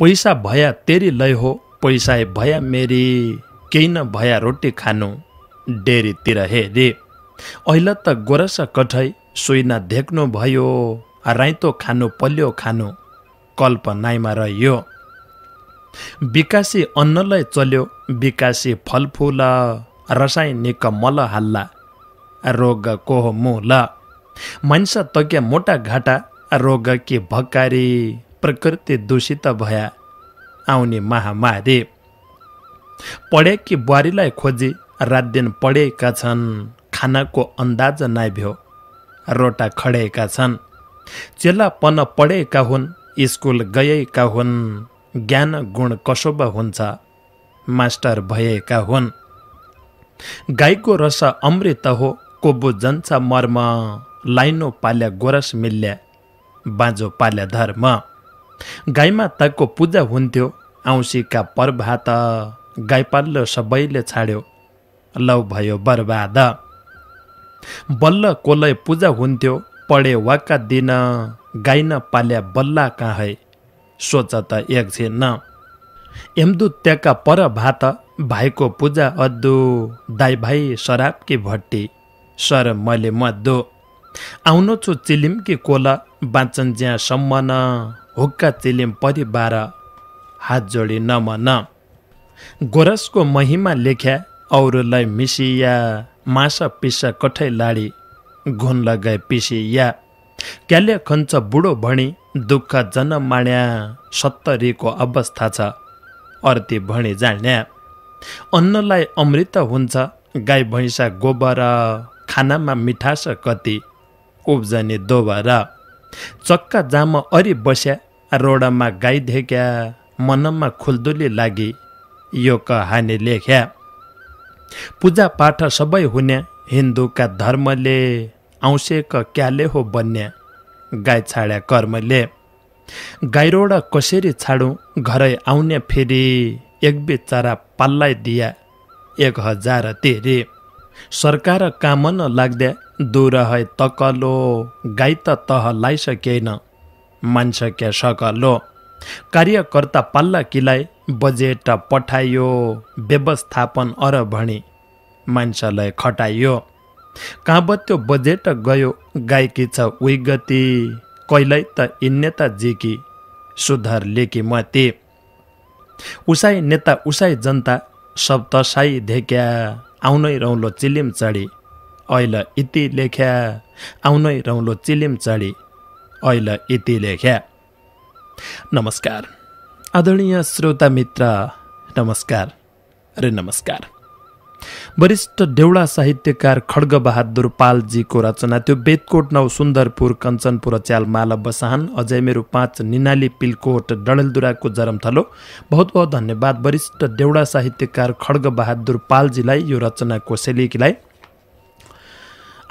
पैसा भया तेरी लय हो पैसा भया मेरी केही न भया रोटी खानु डेरीतिर हे रे अहिले त गोरस कठै सुइना धेक्नु भयो राइतो खानु पल्यो खानु कल्पनाइमा रह्यो विकासी अन्नलाई चल्यो विकासी फलफुल रसायनिक मल हाल्ला रोग कोह मुला मान्छ तज्ञ मोटा घाटा रोग कि भकारी प्रकृति दूषित भया आउने महामहादेव पढेकी बुहारीलाई खोजी रात दिन पढेका छन् खानाको अन्दाज नाभ्यो रोटा खडेका छन् चेलापन पढेका हुन् स्कुल गएका हुन् ज्ञान गुण कसोब हुन्छ मास्टर भएका हुन् गाईको रस अमृत हो कोबु जन्छ मर्म लाइनो पाल्या गोरस मिल्या बाँझो पाल्या धर्म गाईमा ताको पूजा हुन्थ्यो औँसीका पर्भात गाई पाल्लो सबैले छाड्यो लौ भयो बर्बाद बल्ल कोलै पूजा हुन्थ्यो पढे वाका दिन गाई न पाल्या बल्ला कहाँ सोच त एकछिन एम्दु पर भात भाइको पूजा अद्दु दाई भाइ कि भट्टी सर मैले मद्दो आउनु छु कि कोला बाँचन ज्यासम्म न हुक्का चिलिमपरि बार हात जोडी नमन गोरसको महिमा लेख्या अरूलाई मिसिया मासा पिसा कठै लाडी घुन लगाए पिसिया क्याले खन्छ बुढो भणी दुःख जन्म माण्या सत्तरीको अवस्था छ अर्ती भणी जाण्या अन्नलाई अमृत हुन्छ गाई भैँसा गोबर खानामा मिठास कति उब्जनी दोबर चक्का जाम अरि बस्या रोडमा गाई धेक्या मनमा खुल्दुली लागि यो कहानी लेख्या पाठ सबै हुने हिन्दूका धर्मले औँसेक क्याले हो बन्या गाई छाड्या कर्मले गाईरोड कसरी छाडौँ घरै आउने फेरि एक बिचारा पाल्लाइ दिया एक हजार तेरि सरकार कामन लाग्दा दुर है तकलो गाई त तह लाइसकेन मान्छ क्या सकलो कार्यकर्ता पल्ला किलाई बजेट पठाइयो व्यवस्थापन अर भणी मान्छेलाई खटाइयो कहाँ त्यो बजेट गयो गायकी छ उही गति कहिल्यै त नेता जिकी सुधार लेकी मते उसाई नेता उसाई जनता सब तसाई धेक्या आउनै रौँलो चिलिम चढी अहिले यति लेख्या आउनै रौँलो चिलिम चढी अहिले यति लेख्या नमस्कार आदरणीय श्रोता मित्र नमस्कार अरे नमस्कार वरिष्ठ देउडा साहित्यकार खड्ग बहादुर पालजीको रचना त्यो बेतकोट नौ सुन्दरपुर कञ्चनपुर च्याल माला बसाहान अझै मेरो पाँच निनाली पिलकोट जरम जरमथलो बहुत बहुत धन्यवाद वरिष्ठ देउडा साहित्यकार खड्गबहादुर पालजीलाई यो रचना कोसेलीलाई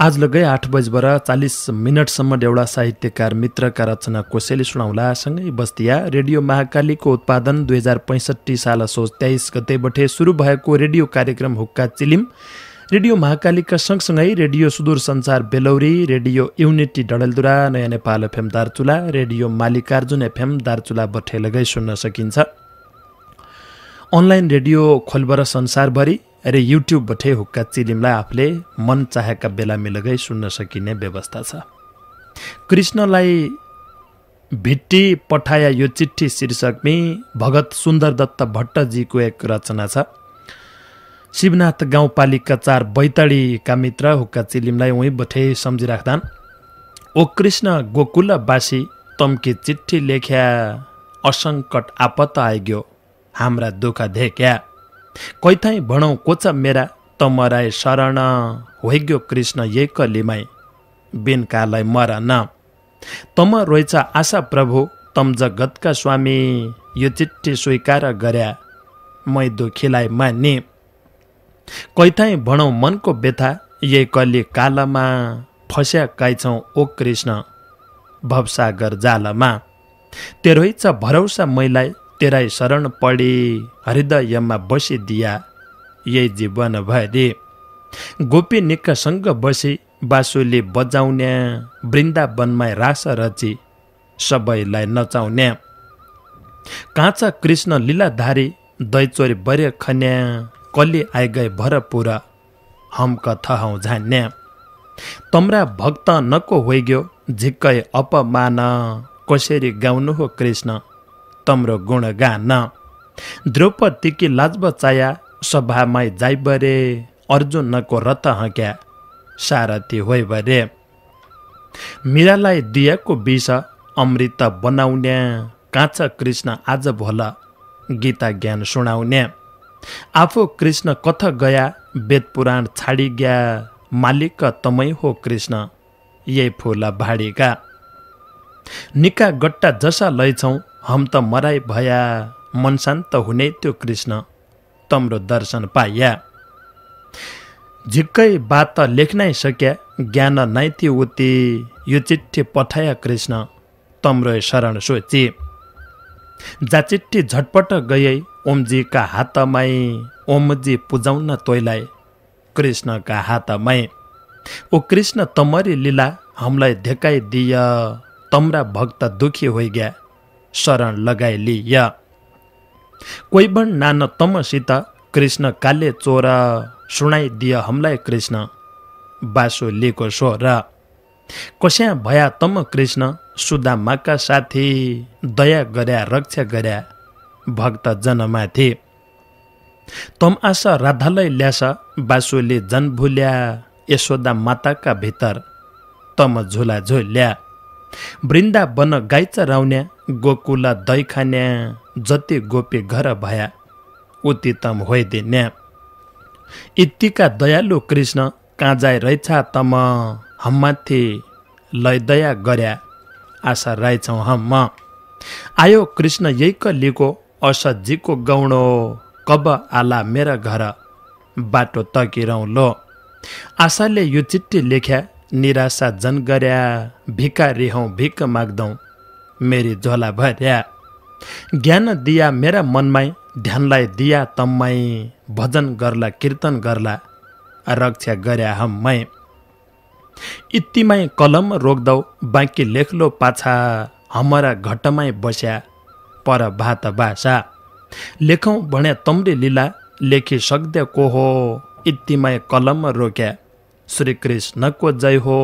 आज लगै आठ बजीबाट चालिस मिनटसम्म डेउडा साहित्यकार मित्रका रचना कोसेली सुनाउला सँगै बस्तिया रेडियो महाकालीको उत्पादन दुई हजार पैँसठी साल सोच तेइस गतेबटे सुरु भएको रेडियो कार्यक्रम हुक्का चिलिम रेडियो महाकालीका सँगसँगै radio Sudursanchar Belauri radio unity Dadeldhura Naya Nepal FM Darchula radio Mallikarjun FM Darchula बठे लगै सुन्न सकिन्छ अनलाइन रेडियो खोलबर संसारभरि अरे युट्युबबाटै हुक्का चिलिमलाई आफूले मन चाहेका बेला मिलगै सुन्न सकिने व्यवस्था छ कृष्णलाई भिट्टी पठाया यो चिठी शीर्षकमै भगत सुन्दर दत्त भट्टजीको एक रचना छ शिवनाथ गाउँपालिका चार बैतडीका मित्र हुक्का चिलिमलाई उहीँ बठे सम्झिराख्दान् ओ कृष्ण बासी तम्की चिठी लेख्या असङ्कट आपत आइग्यो हाम्रा दुःख धेक्या कैथाई भणौ कोचा मेरा त शरण होइग्यो कृष्ण यैक लिमाई बिनकालाई मर न तम रोइचा आशा प्रभु तम जगतका स्वामी यो चिठी स्वीकार गर्या मै दुखीलाई मान्ने कैथाई भणौ मनको व्यथा ये कलि कालमा फस्या काइछौ ओ कृष्ण भवसागर जालमा तेरोइचा भरोसा मैलाई तेराई शरण पढी हृदयमा बसिदिया यही जीवन दे गोपी निकसँग बसे बासुले बजाउने वृन्दावनमा रास रची सबैलाई नचाउने काँचा कृष्ण लीलाधारी दैचोरी बर्य खन्या कलि भर भरपुर हम्क थहौ झान्या तम्रा भक्त नको होइग्यो झिक्कै अपमान कसरी गाउनु हो कृष्ण तम्रो गुण गान द्रौपदीकी लाज बचाया सभामै जाइबरे अर्जुनको रत हक्या सारथी होइबरे बरे मिरालाई दिएको विष अमृत बनाउने काँच कृष्ण आज भोल गीता ज्ञान सुनाउने आफू कृष्ण कथ गया वेद पुराण छाडी ग्या मालिक तमै हो कृष्ण यही फुल भाडीका निका गट्टा जसा लैछौँ हम त मराई भया मन शान्त हुने त्यो कृष्ण तम्रो दर्शन पाइया झिक्कै बात त लेख्नै सक्या ज्ञान नै त्यो उति यो चिठी पठाया कृष्ण तम्रो शरण सोचे जा चिठी झटपट गए ओमजीका हातमाई ओमजी पुजाउन तोइलाई कृष्णका हातमाई ओ कृष्ण तमरी लीला हामीलाई धेकाइदिय तमरा भक्त दुखी होइ गया शरण लगाइलिया तम सीता कृष्ण काले चोर सुनाइदिय हमलाई कृष्ण बासुलेको स्वर कस्या भया तम कृष्ण सुदा माका साथी दया गर्या रक्षा गर्या भक्त जनमाथि तम आशा राधालय ल्यास बासुले जनभुल्या यशोदा माताका भितर तम झुला झुल्या बन गाईचा राउन्या गोकुला दैखान्या जति गोपे घर भया उतितम होइदे देन्या इत्तिका दयालु कृष्ण काँजाय त तम हम्माथि लय दया गर्या आशा राइछौँ हम्म आयो कृष्ण यैक लिको असजीको गौणो कब आला मेरा घर बाटो तकिरौँ लो आशाले यो चिट्ठी लेख्या निराशा जन गर्या भिकारी हौ भिक माग्दौ मेरी झोला भर्या ज्ञान दिया मेरा मनमाई ध्यानलाई दिया तम्मै भजन गर्ला कीर्तन गर्ला रक्षा गर्या हम्मै इत्तिमै कलम रोक्दौ बाँकी लेख्लो पाछा हमरा घटमै बस्या पर भात भाषा लेखौँ भने तम्रे लिला लेखिसक्दै को हो इत्तिमै कलम रोक्या श्रीकृष्णको जय हो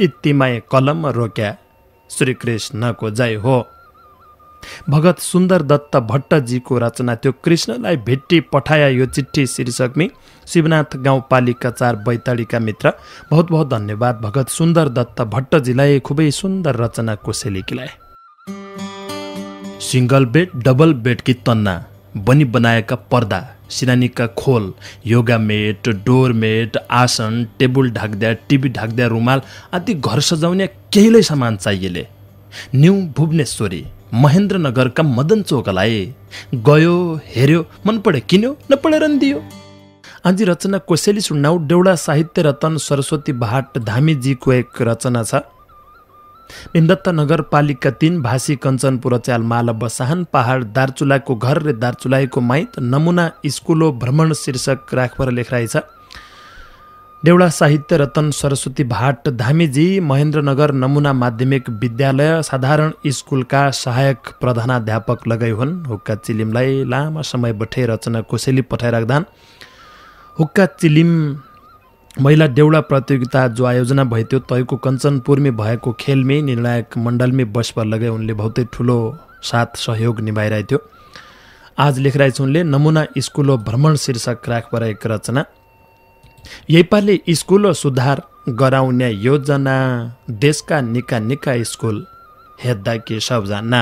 इतिमै कलम रोक्या श्री कृष्णको जय हो भगत सुन्दर दत्त भट्टजीको रचना त्यो कृष्णलाई भेट्टी पठाया यो चिठी शीर्षकमी शिवनाथ गाउँपालिका चार बैतडीका मित्र बहुत बहुत धन्यवाद भगत सुन्दर दत्त भट्टजीलाई खुबै सुन्दर रचना कोसेली सिङ्गल बेड डबल बेड कि तन्ना बनी बनाएका पर्दा सिरानीका खोल योगा मेट डोर मेट आसन टेबुल ढाक्दा टिभी ढाक्दा रुमाल आदि घर सजाउने केहीलाई सामान चाहिएले न्यु भुवनेश्वरी महेन्द्रनगरका मदन चोकलाई गयो हेऱ्यो मन पढ्यो किन्यो नपढेर नि दियो आज रचना कोसेली सुन्नाउ डेउडा साहित्य रतन सरस्वती भाट धामीजीको एक रचना छ मेमदत्त नगरपालिका तिन भाषी कञ्चनपुर च्याल माल बसाहन पहाड दार्चुलाको घर र दार्चुलाको माइत नमुना स्कुलो भ्रमण शीर्षक राखभर लेखराइ छ देउडा साहित्य रतन सरस्वती भाट धामीजी महेन्द्रनगर नमुना माध्यमिक विद्यालय साधारण स्कुलका सहायक प्रधानाध्यापक लगाइ हुन् हुक्का चिलिमलाई लामो समय बठे रचना कोसेली पठाइराख्दा हुक्का चिलिम महिला डेउडा प्रतियोगिता जो आयोजना भयो त्यो तयको कञ्चनपुरमै भएको खेलमै निर्णायक मण्डलमै बसपर लगाए उनले बहुतै ठुलो साथ सहयोग निभाइरहेको थियो आज लेखिरहेछ उनले नमुना स्कुल भ्रमण शीर्षक एक रचना यहीपालि स्कुल सुधार गराउने योजना देशका निका निका स्कुल हेर्दा के सबजना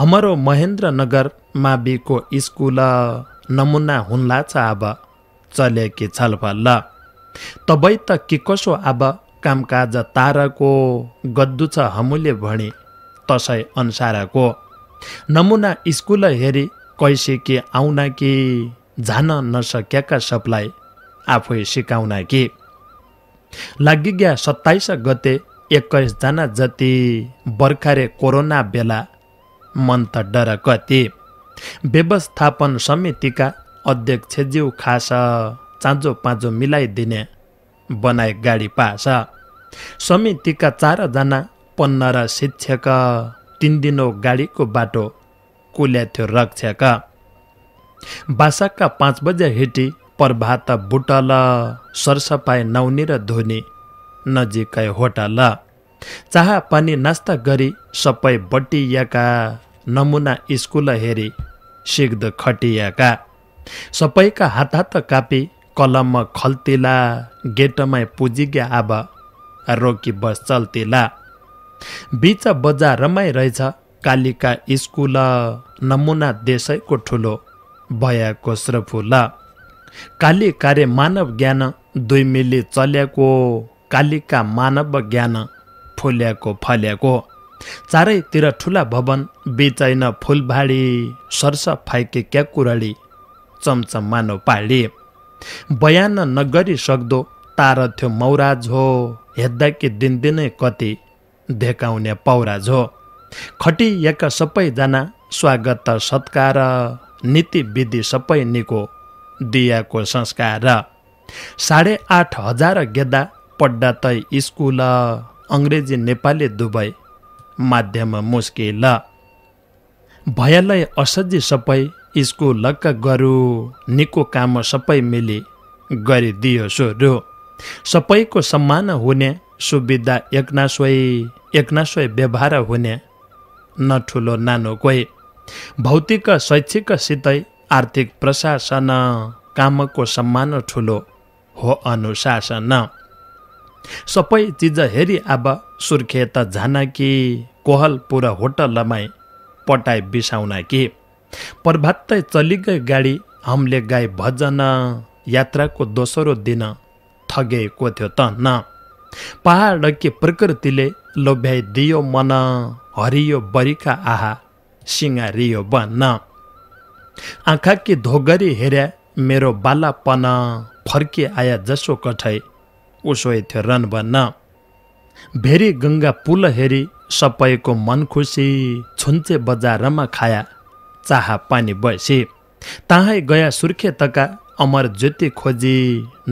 हाम्रो महेन्द्रनगर माविको स्कुल नमुना हुन्ला छ अब चले कि छलफल तबै त के कसो अब कामकाज ताराको गद्दु छ हमुले भने तसै अनुसारको नमुना स्कुल हेरी कैसे के आउना कि जान नसक्याका सबलाई आफै सिकाउना कि लागिग्या सत्ताइस गते एक्काइसजना जति बर्खारे कोरोना बेला मन त डर कति व्यवस्थापन समितिका अध्यक्षज्यू खास चाँजो पाँचो मिलाइदिने बनाए गाडी पासा समितिका चारजना पन्न र शिक्षक तिन दिनो गाडीको बाटो कुल्या थियो रक्षक बासाका पाँच बजे हिटी प्रभात बुटल सरसफाइ नौनी र धुनी नजिकै होटल चाह पानी नास्ता गरी सबै बटियाका नमुना स्कुल हेरी सिग्द खटिएका सबैका हात हात कापी कलम खल्तेला गेटमै पुजिगे आबा रोकी बस चल्तेला बिच रमाइ रहेछ कालिका स्कुल नमुना देशैको ठुलो भयाको श्रफुल काली कार्य मानव ज्ञान दुई मिली चल्याको कालिका मानव ज्ञान फुल्याको फल्याको चारैतिर ठुला भवन बेचाइन फुलबाडी सरसफाइके क्याकुरडी चम्चम मानव पाडी बयान नगरिसक्दो तार थियो मौराज हो हेर्दा कि दिनदिनै कति धेकाउने पौराज हो खटिएका सबैजना स्वागत सत्कार नीति विधि सबै निको दियाको संस्कार साढे आठ हजार गेद्दा पड्दा त स्कुल अङ्ग्रेजी नेपाली दुवै माध्यम मुस्किल भयलाई असजी सबै इसको लक्क गरू निको काम सबै मिले गरिदियो सोरो सबैको सम्मान हुने सुविधा एकनासोई एकनासोई व्यवहार हुने न ठुलो नानो कोही भौतिक शैक्षिकसितै आर्थिक प्रशासन कामको सम्मान ठुलो हो अनुशासन सबै चिज हेरी अब सुर्खेत झानाकी कोहलपुर होटलमै पटाइ बिसाउन कि प्रभातै चलि गए गाडी हामीले गाई भजन यात्राको दोस्रो दिन ठगेको थियो त न पहाडकी प्रकृतिले लोभ्याइदियो मन हरियो बरिका आहा सिँगारियो बन्न आँखा कि धोगरी हेर्या मेरो बालापन फर्के आया जसो कठै उसो थियो रन बन भेरी गङ्गा पुल हेरी सबैको मन खुसी छुन्चे बजारमा खाया चाह पानी बयसे ताहै गया सुर्खेतका अमर ज्योति खोजी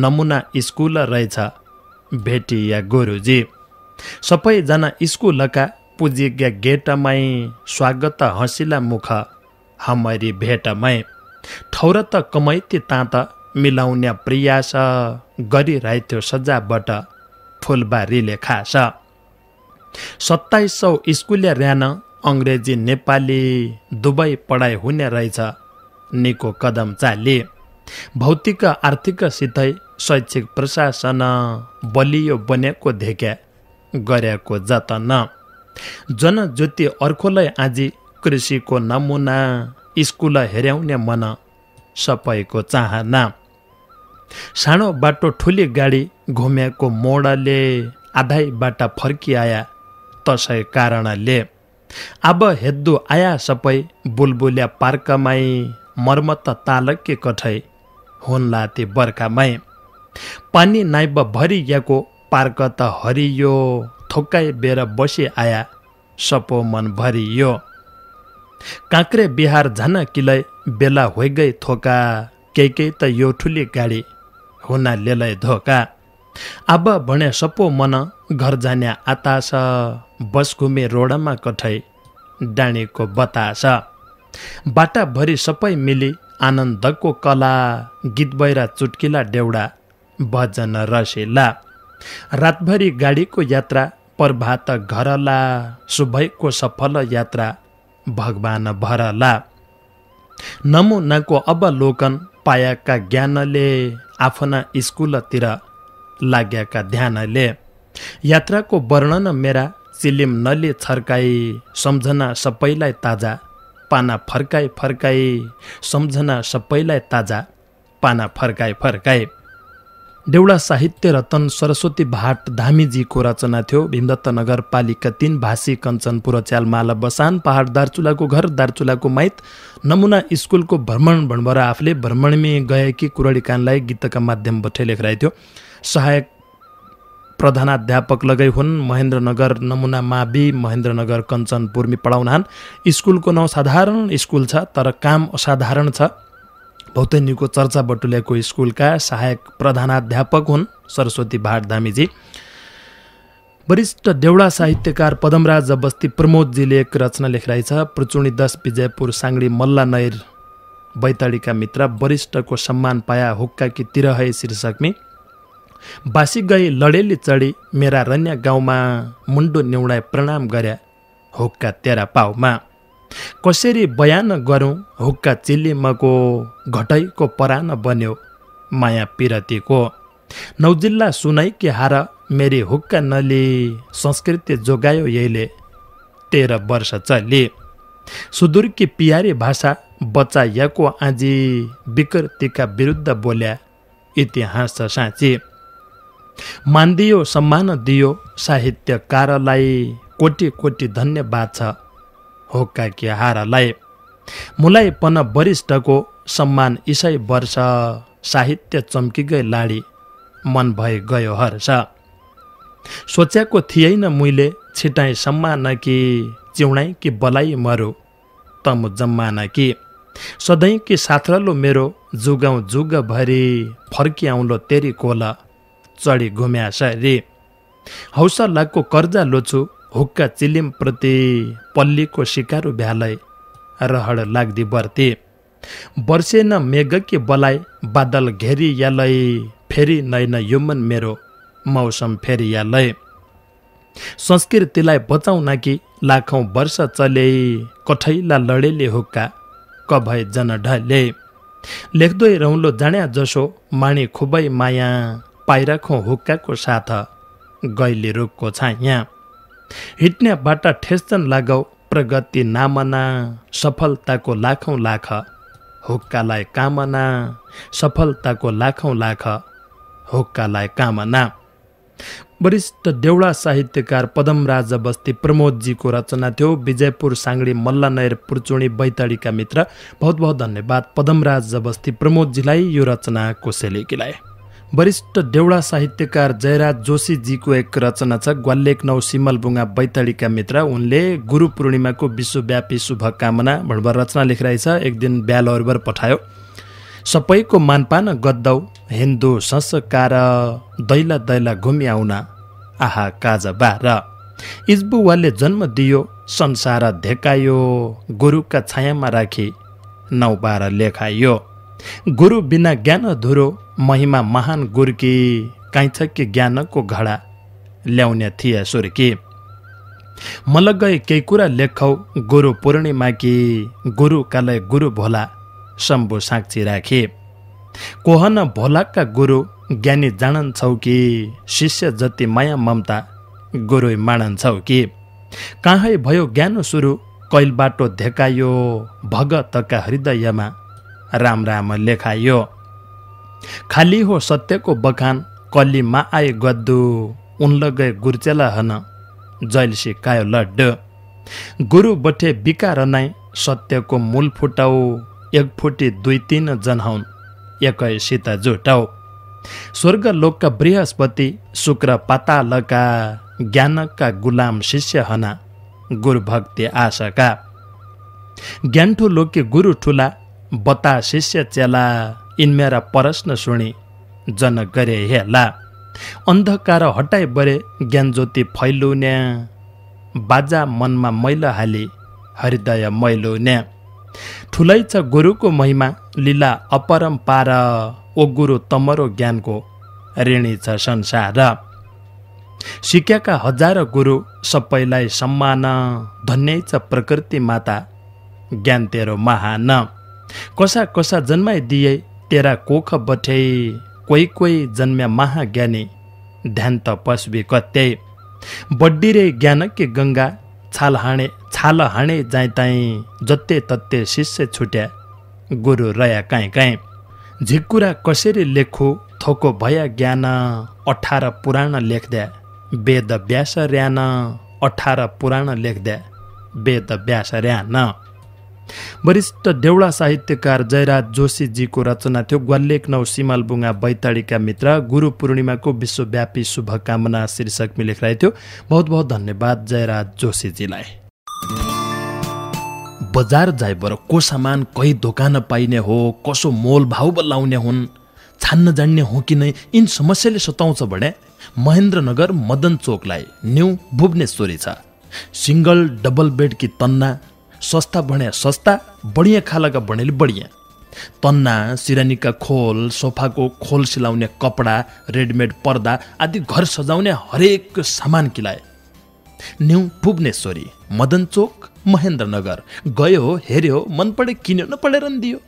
नमुना स्कुल रहेछ भेटिया गोरुजी सबैजना स्कुलका पुजिज्ञा गेटमै स्वागत हँसिला मुख हमरी भेटमै ठौर त कमैती तात मिलाउने प्रयास गरिरहेथ्यो सजाबाट फुलबारीले खास सत्ताइस सौ स्कुलिया र्यान अङ्ग्रेजी नेपाली दुवै पढाइ हुने रहेछ निको कदम चाले भौतिक आर्थिकसितै शैक्षिक प्रशासन बलियो बनेको धेक्या गरेको जतन जनज्योति अर्कोलाई आज कृषिको नमुना स्कुल हेर्याउने मन सबैको चाहना सानो बाटो ठुली गाडी घुमेको मोडले आधाईबाट फर्किआया तसै कारणले अब हेद्दो आया सबै बुलबुल्या पार्कमाई मर्मत तालक्य कठै हुन्ला ते बर्खामाई पानी नाइब भरि पार्क त हरियो थोक्काइ बेर बसे आया सपो मन भरियो काँक्रे बिहार झन किलै बेला होइगै थोका केही केही त यो ठुली गाडी हुना लेलै धोका अब भने सपो मन घर जाने आतास बस घुमे रोडमा कठै डाँडेको बतास बाटाभरि सबै मिली आनन्दको कला गीत बहिरा चुट्किला डेउडा भजन रसेला रातभरि गाडीको यात्रा प्रभात घरला सुभैको सफल यात्रा भगवान भरला नमुनाको अवलोकन पायाका ज्ञानले आफ्ना स्कुलतिर लाग्याका ध्यानले यात्राको वर्णन मेरा चिलिम नले छर्काई सम्झना सबैलाई ताजा पाना फर्काई फर्काई सम्झना सबैलाई ताजा पाना फर्काए फर्काए देउडा साहित्य रतन सरस्वती भाट धामीजीको रचना थियो भीमदत्त नगरपालिका तिन भाषी कञ्चनपुर च्यालमाला बसान पहाड दार्चुलाको घर दार्चुलाको माइत नमुना स्कुलको भ्रमण भणभरा आफूले भ्रमणमी गएकी कुरडी गीतका माध्यमबाट लेखिरहेको थियो सहायक प्रधानाध्यापक लगै हुन् महेन्द्रनगर नमुना मावि महेन्द्रनगर कञ्चन पूर्मी स्कुलको नाउँ साधारण स्कुल छ तर काम असाधारण छ भौतनीको चर्चा बटुल्याको स्कुलका सहायक प्रधानाध्यापक हुन् सरस्वती भाटधामीजी वरिष्ठ देउडा साहित्यकार पदमराज बस्ती प्रमोदजीले एक रचना लेखिरहेछ छ प्रचुणी दस विजयपुर साङ्डी मल्ला नैर बैतडीका मित्र वरिष्ठको सम्मान पाया हुक्का कि तिरहे शीर्षकमी बासी गए लडेली चढे मेरा रन्या गाउँमा मुन्डो न्युडा प्रणाम गर्या हुक्का तेरा पाउमा कसरी बयान गरौँ हुक्का चिल्लीमाको घटैको परान बन्यो माया पिरतीको नौ जिल्ला सुनाइ कि हार मेरी हुक्का नली संस्कृति जोगायो यहीले तेह्र वर्ष चले सुदूरकी पियारी भाषा बच्चा याको आजी विकृतिका विरुद्ध बोल्या इतिहास साँची मान्दियो सम्मान दियो साहित्यकारलाई कोटी कोटी धन्यवाद छ होका काकी हारालाई मुलाई पन वरिष्ठको सम्मान इसै वर्ष साहित्य चम्किगै लाडी मन भए गयो हर्ष सोचेको थिएन मैले छिटाई सम्मान कि चिउडाइ कि बलाइ मरु तम जम्मान कि सधैँ कि साथ्रलो मेरो जुगाउँ जुगभरि फर्किआउँलो तेरी कोला चढे घुम्या सारी हौसा लागको कर्जा लोछु हुक्का चिलिमप्रति पल्लीको सिकारो भ्यालय रहड लाग्दी बर्ते वर्षेन मेघकी बलाय बादल घेरी यालै फेरि नैन युमन मेरो मौसम फेरि यालै संस्कृतिलाई बचाउन कि लाखौँ वर्ष चले कठैला लडेले हुक्का कभय जन ढले लेख्दै रौँलो जाण्या जसो माणी खुबै माया खो हुक्काको साथ गैले रुखको छाया हिट्ने बाटा ठेस्चन लागौ प्रगति नामना सफलताको लाखौँ लाख हुक्कालाई कामना सफलताको लाखौँ लाख हुक्कालाई कामना वरिष्ठ देउडा साहित्यकार पदमराज बस्ती प्रमोदजीको रचना थियो विजयपुर मल्ला मल्लानयर पुर्चुणी बैतडीका मित्र बहुत बहुत धन्यवाद पदमराज बस्ती प्रमोदजीलाई यो रचना कोसेलेकीलाई वरिष्ठ देउडा साहित्यकार जयराज जोशीजीको एक रचना छ ग्वालेक नौ सिमलबुङ्गा बैतडीका मित्र उनले गुरु पूर्णिमाको विश्वव्यापी शुभकामना भन्नुभयो रचना लेखिरहेछ एक दिन ब्यालहरूबर पठायो सबैको मानपान गद्दौ हिन्दू संस्कार दैला दैला घुमी आउन आहा काज बार इजबुवाले जन्म दियो संसार धेकायो गुरुका छायामा राखी नौ बाह्र लेखायो गुरु बिना ज्ञान धुरो महिमा महान गुरुकी काइथक्य ज्ञानको घडा ल्याउने थिए सुर्की मल गए केही कुरा लेखौ गुरु पूर्णिमा कि गुरु कालय गुरु भोला शम्भु साक्षी राखे कोहन भोलाका गुरु ज्ञानी जाणन्छौ कि शिष्य जति माया ममता गुरु माणन्छौ कि कहाँ भयो ज्ञान सुरु कैल बाटो धेकायो भगतका हृदयमा राम राम लेखायो खाली हो सत्यको बखान कल्लीमा आए गद्दु उनल गए गुर्चेला हन जैलसी कायो लड्ड गुरु बठे बिका रनाई सत्यको मूल फुटाउ एक फुटी दुई तिन जनाउन् एकै सीता जुटाऊ स्वर्ग लोकका बृहस्पति शुक्र पातालका ज्ञानका गुलाम शिष्य हना गुरु भक्ति आशाका ज्ञानठु लोके गुरु ठुला बता शिष्य चेला इन्मेरा परस्न सुने जन गरे हेला अन्धकार हटाए बरे ज्ञान ज्योति फैलुन्या बाजा मनमा मैल हाले हृदय न्या ठुलै छ गुरुको महिमा लीला अपरम पार ओ गुरु तमरो ज्ञानको ऋणी छ संसार सिक्याका हजार गुरु सबैलाई सम्मान धन्य छ प्रकृति माता ज्ञान तेरो महान कसा कसा जन्माइदिए तेरा कोख बठे कोही कोही जन्म्या महाज्ञानी ध्यान तपस्वी कत्यै बड्डी रे ज्ञान के गङ्गा छाल हाणे छाल हाणे जत्ते तत्ते शिष्य छुट्या गुरु रया काहीँ काहीँ झिकुरा कसरी लेखो थोको भया ज्ञान अठार पुराण लेख्द्या वेद व्यास र्यान अठार पुराण लेख्द्या वेद व्यास र्यान वरिष्ठ देउडा साहित्यकार जयराज जोशीजीको रचना थियो ग्वालेक नौ सिमालबुङा बैताडीका मित्र गुरु पूर्णिमाको विश्वव्यापी शुभकामना शीर्षकमा लेखिरहेको थियो बहुत बहुत धन्यवाद जयराज जोशीजीलाई बजार जाइबर को सामान कै दोकान पाइने हो कसो मोल भाउ बल्लाउने हुन् छान्न जान्ने हो कि नै यिन समस्याले सताउँछ भने महेन्द्रनगर मदन चोकलाई न्यु भुवनेश्वरी छ सिङ्गल डबल बेड कि तन्ना सस्ता भन्या सस्ता बढिया खालका भनेले बढिया तन्ना सिरानीका खोल सोफाको खोल सिलाउने कपडा रेडिमेड पर्दा आदि घर सजाउने हरेक सामान किलाए न्यु भुवनेश्वरी मदन चोक महेन्द्रनगर गयो हेऱ्यो मन पढे किन्यो नपढेर नि दियो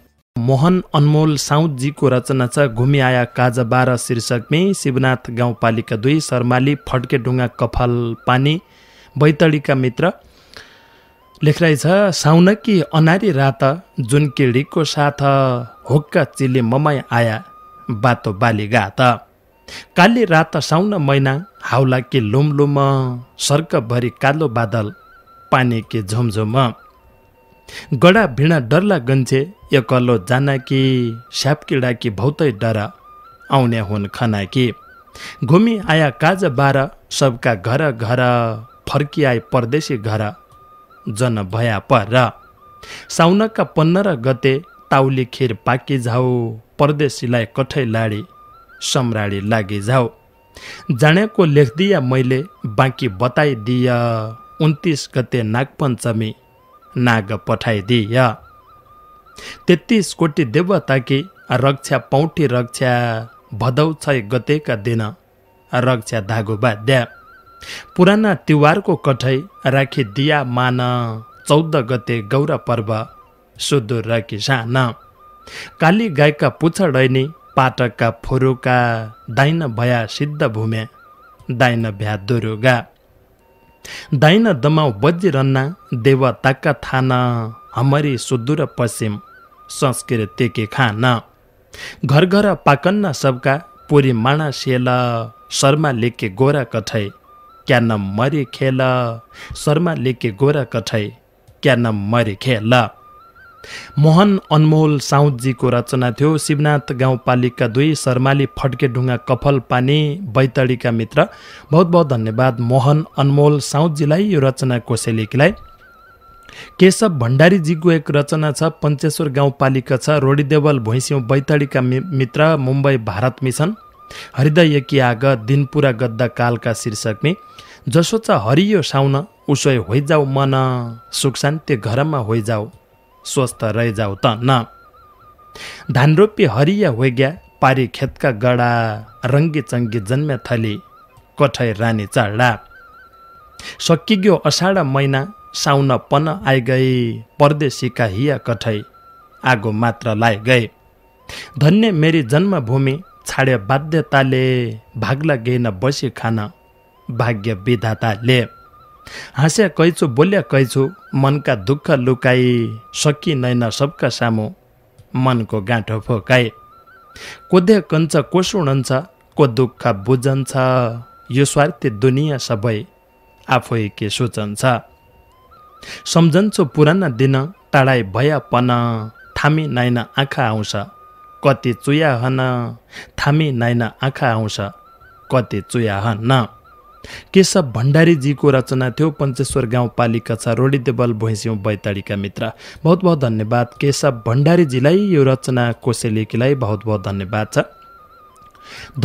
मोहन अनमोल साउदजीको रचना छ आया काज बाह्र शीर्षकमै शिवनाथ गाउँपालिका दुई शर्माली फड्के फड्केढुङ्गा कफाल पानी बैतडीका मित्र लेखराइ छ साउनकी अनारी रात जुन किडीको साथ हुक्का चिल्ली ममाई आया बातो बाली गात काली रात साउन मैना हाउला के लुमलुम सर्कभरि कालो बादल पानी के झुमझुम गडा भिडा डरला गन्छे यो जानकी स्याप स्यापकिडा कि भौतै डर आउने हुन् खनाकी घुमी आया काज बाह्र सबका घर घर फर्किआ परदेशी घर जन भया पर साउनका पन्ध्र गते ताउले खेर पाके जाओ परदेशीलाई कठै लाडी सम्राडी लागे जाओ जानेको लेखदिया मैले बाँकी बताइदिय उन्तिस गते नागपञ्चमी नाग पठाइदिय तेत्तिस कोटी देवताकी रक्षा पौटी रक्षा भदौ छ गतेका दिन रक्षा धागो बाध्या पुराना तिहारको कठै राखे दिया मान चौध गते गौरा पर्व सुदूर राखी किसान काली गाईका पुछडैनी पाटकका फोरुका दाइन भया सिद्ध भूमे दाइन भ्या दुरुगा दाइन दमाउ बजिरन्ना देवताका थान हमरी सुदूर पश्चिम तेके खान घर घर पाकन्न सबका पुरी माणा सेल शर्मा लेके गोरा कठै क्या न मरे खेल शर्मा लेके गोरा कठै क्या न मरे खेल मोहन अनमोल साउदजीको रचना थियो शिवनाथ गाउँपालिका दुई शर्माली ढुङ्गा कफल पानी बैतडीका मित्र बहुत बहुत धन्यवाद मोहन अनमोल साउदजीलाई यो रचना कोसेलेकीलाई केशव भण्डारीजीको एक रचना छ पञ्चेश्वर गाउँपालिका छ रोडीदेवल भैँस्यौँ बैतडीका मित्र मुम्बई भारत मिसन हृदय दिन पुरा गद्दा कालका शीर्षकमे जसोचा हरियो साउन उसोय होइजाऊ मन सुख शान्ति घरमा होइजाऊ स्वस्थ रहिजाऊ त न धान रोपी हरिया होइग्या पारी खेतका गडा रङ्गी चङ्गी जन्म थली कठै रानी चढा सकिग्यो अषाढ महिना साउन पन आइ गए परदेशीका हिया कठै आगो मात्र लाइ गए धन्य मेरी जन्मभूमि छाड्या बाध्यताले भाग्ला गेन बसे खान भाग्य विधाताले हाँस्या कैचो बोल्या कैचो मनका दुःख लुकाई सकि नैन सबका सामु मनको गाँठो फोकाए कोद्या कन्छ को को दुःख बुझन्छ यो स्वार्थी दुनियाँ सबै आफै के सोचन्छ सम्झन्छु पुराना दिन टाढाइ भयापन थामी नाइन आँखा आउँछ कति चुया हन थामी नाइना आँखा आउँछ कति चुया हन केशव भण्डारीजीको रचना थियो पञ्चेश्वर गाउँपालिका छ रोडी रोडीदेवल भैँस्यौँ बैतडीका मित्र बहुत बहुत धन्यवाद केशव भण्डारीजीलाई यो रचना कोसेलेकीलाई बहुत बहुत धन्यवाद छ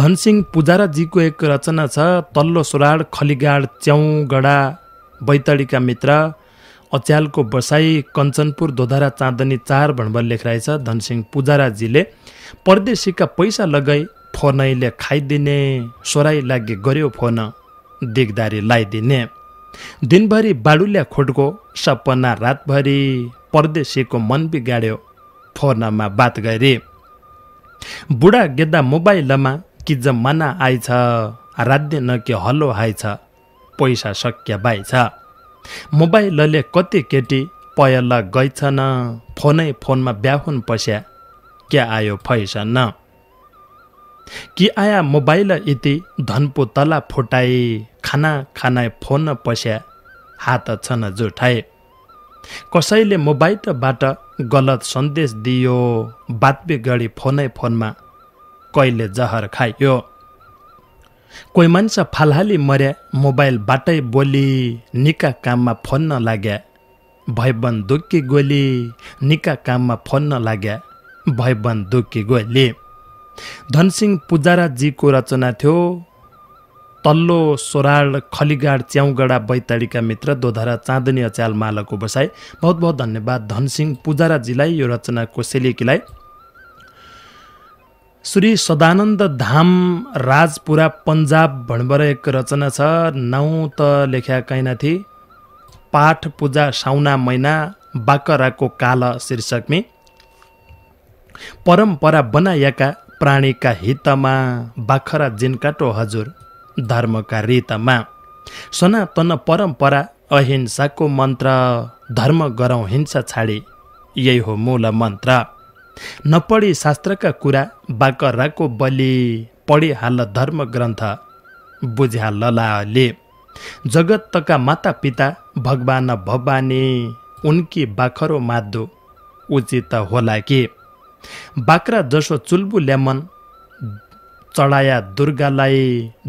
धनसिंह पुजाराजीको एक रचना छ तल्लो सोराड खलिगाड च्याउगडा बैतडीका मित्र अच्यालको बसाई कञ्चनपुर दोधरा चाँदनी चार भणबर लेखिरहेछ धनसिंह पुजाराजीले परदेशीका पैसा लगाई फोनैले खाइदिने सोराई लागि गर्यो फोन देखदारी लगाइदिने दिनभरि बाडुल्या खोटको सपना रातभरि परदेशीको मन बिगाड्यो फोनमा बात गरे बुढा गेद्दा मोबाइलमा कि जमाना आइछ राज्य न के हल्लो छ पैसा सक्य छ मोबाइलले कति केटी पयल्ला न फोनै फोनमा ब्याहुन पस्या क्या आयो फैसन कि आया मोबाइल यति धनपु तला फुटाए खाना खाना फोन पस्या हात न जुठाए कसैले मोबाइलबाट गलत सन्देश दियो बात बिगडी फोनै फोनमा कहिले जहर खाइयो कोही मान्छे फालहाली मर्या मोबाइलबाटै बोली निका काममा फोन लाग्या भैबन दुःखी गोली निका काममा फोन लाग्या भैबन दुःखी गोली धनसिंह पुजाराजीको रचना थियो तल्लो सोराड खलिगाड च्याउगडा बैतडीका मित्र दोधरा चाँदनी अचाल मालाको बसाई बहुत बहुत धन्यवाद धनसिंह पुजाराजीलाई यो रचनाको सेलेकीलाई श्री सदानन्द धाम राजपुरा पन्जाब भणबर एक रचना छ नौ त लेख्या कैनाथी पाठ पूजा साउना मैना बाकराको काल शीर्षकमी परम्परा बनाएका प्राणीका हितमा बाखरा जिनकाटो हजुर धर्मका रितमा सनातन परम्परा अहिंसाको मन्त्र धर्म गरौँ हिंसा छाडी यही हो मूल मन्त्र नपढे शास्त्रका कुरा बाकराको बलि पढिहाल हाल धर्म ग्रन्थ बुझ्या ललाले जगत्तका माता पिता भगवान भवानी उनकी बाखरो माधो उचित होला कि बाख्रा जसो चुल्बु ल्यामन चढाया दुर्गालाई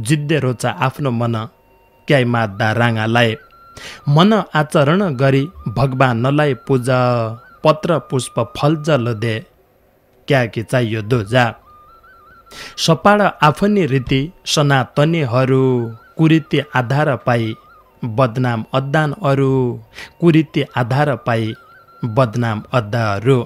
जिद्दे रोचा आफ्नो मन क्याई मादा राँगालाई मन आचरण गरी भगवानलाई पूजा पत्र पुष्प फल जल दे भत्क्याएकी चाहियो दोजा सपाड आफ्नै रीति सनातनीहरू कुरीति आधार पाई बदनाम अद्दान अरू कुरीति आधार पाई बदनाम अद्दाहरू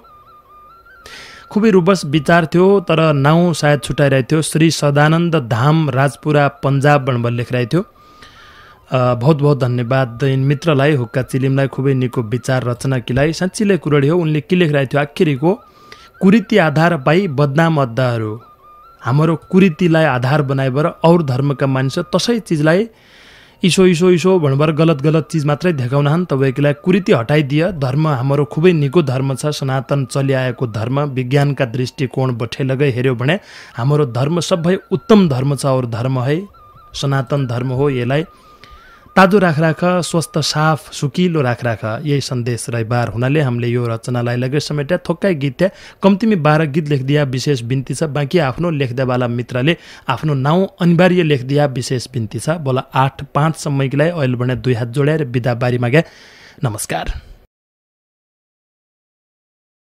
खुबी रुबस विचार थियो तर नाउँ सायद छुट्याइरहेको थियो श्री सदानन्द धाम राजपुरा पन्जाब भनेर लेखिरहेको थियो बहुत बहुत धन्यवाद मित्रलाई हुक्का चिलिमलाई खुबै निको विचार रचना किलाई साँच्चीले कुरोडी हो उनले के लेखिरहेको थियो आखिरीको कुरीति आधार पाइ बदनाम अद्दाहरू हाम्रो कुरीतिलाई आधार बनाएर अरू धर्मका मानिस तसै चिजलाई इसो इसो इसो भन्नुभएर गलत गलत चिज मात्रै देखाउन हन् तपाईँकोलाई कुरीति हटाइदिए धर्म हाम्रो खुबै निको धर्म छ सनातन चलिआएको धर्म विज्ञानका दृष्टिकोण बठेलगै हेऱ्यो भने हाम्रो धर्म सबै उत्तम धर्म छ अरू धर्म है सनातन धर्म हो यसलाई राख राख स्वस्थ साफ सुकिलो राख राख यही सन्देश रहिबार हुनाले हामीले यो रचनालाई लगेर समेट्या थोक्कै गीत त्या कम्तीमै बाह्र गीत लेखिदिया विशेष बिन्ती छ बाँकी आफ्नो लेख्दावाला मित्रले आफ्नो नाउँ अनिवार्य लेखिदिया विशेष बिन्ती छ बोला आठ पाँचसम्मकीलाई अहिले भने दुई हात जोड्याएर बिदा बारीमा गए नमस्कार